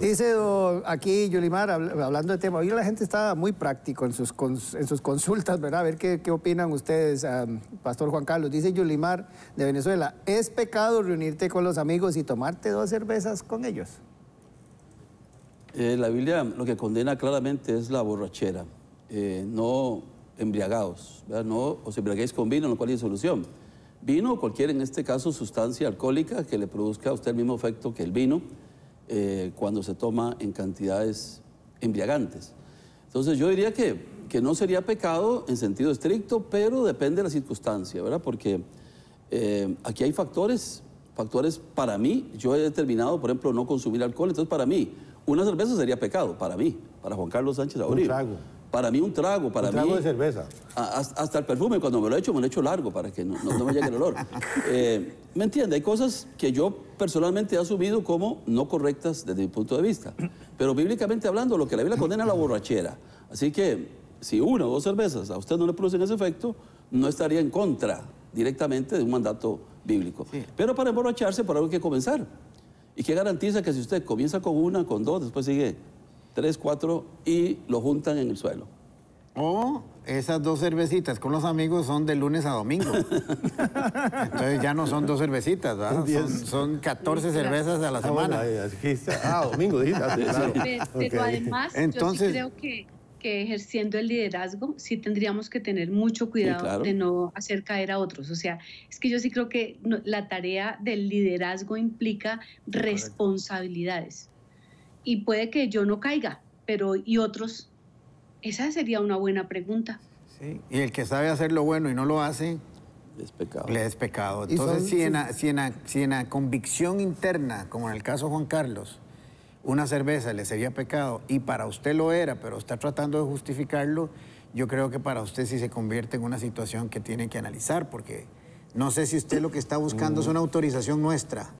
Dice aquí Yulimar, hablando de tema, hoy la gente está muy práctico en sus, en sus consultas, ¿verdad? A ver qué, opinan ustedes, Pastor Juan Carlos. Dice Yulimar de Venezuela, ¿es pecado reunirte con los amigos y tomarte dos cervezas con ellos? Eh, la Biblia lo que condena claramente es la borrachera, eh, no embriagados, ¿verdad? No os embriaguéis con vino, lo cual es solución. Vino o cualquier, en este caso, sustancia alcohólica que le produzca a usted el mismo efecto que el vino eh, cuando se toma en cantidades embriagantes. Entonces yo diría que, no sería pecado en sentido estricto, pero depende de la circunstancia, ¿verdad? Porque eh, aquí hay factores, factores para mí, yo he determinado, por ejemplo, no consumir alcohol, entonces para mí, una cerveza sería pecado, para mí, para Juan Carlos Sánchez Auril. Para mí un trago, para un trago de cerveza. hasta el perfume, cuando me lo he hecho, me lo he hecho largo para que no, me llegue el olor. Eh, ¿Me entiende? Hay cosas que yo personalmente he asumido como no correctas desde mi punto de vista. Pero bíblicamente hablando, lo que la Biblia condena es la borrachera. Así que si una o dos cervezas a usted no le producen ese efecto, no estaría en contra directamente de un mandato bíblico. Pero para emborracharse, por algo hay que comenzar. ¿Y qué garantiza que si usted comienza con una, con dos, después sigue tres, cuatro, y lo juntan en el suelo. O oh, esas dos cervecitas con los amigos son de lunes a domingo. Entonces ya no son dos cervecitas, Son, son 14 cervezas a la ah, semana. Ah, domingo, dijiste. Ah, pues, pero, además, yo sí creo que, ejerciendo el liderazgo, sí tendríamos que tener mucho cuidado de no hacer caer a otros. O sea, es que yo sí creo que la tarea del liderazgo implica responsabilidades y puede que yo no caiga, pero ¿y otros? Esa sería una buena pregunta. Sí, y el que sabe hacer lo bueno y no lo hace, es pecado. Le es pecado. Entonces, si, en la, convicción interna, como en el caso de Juan Carlos, una cerveza le sería pecado y para usted lo era, pero está tratando de justificarlo, yo creo que para usted sí se convierte en una situación que tiene que analizar, porque no sé si usted lo que está buscando mm. es una autorización nuestra.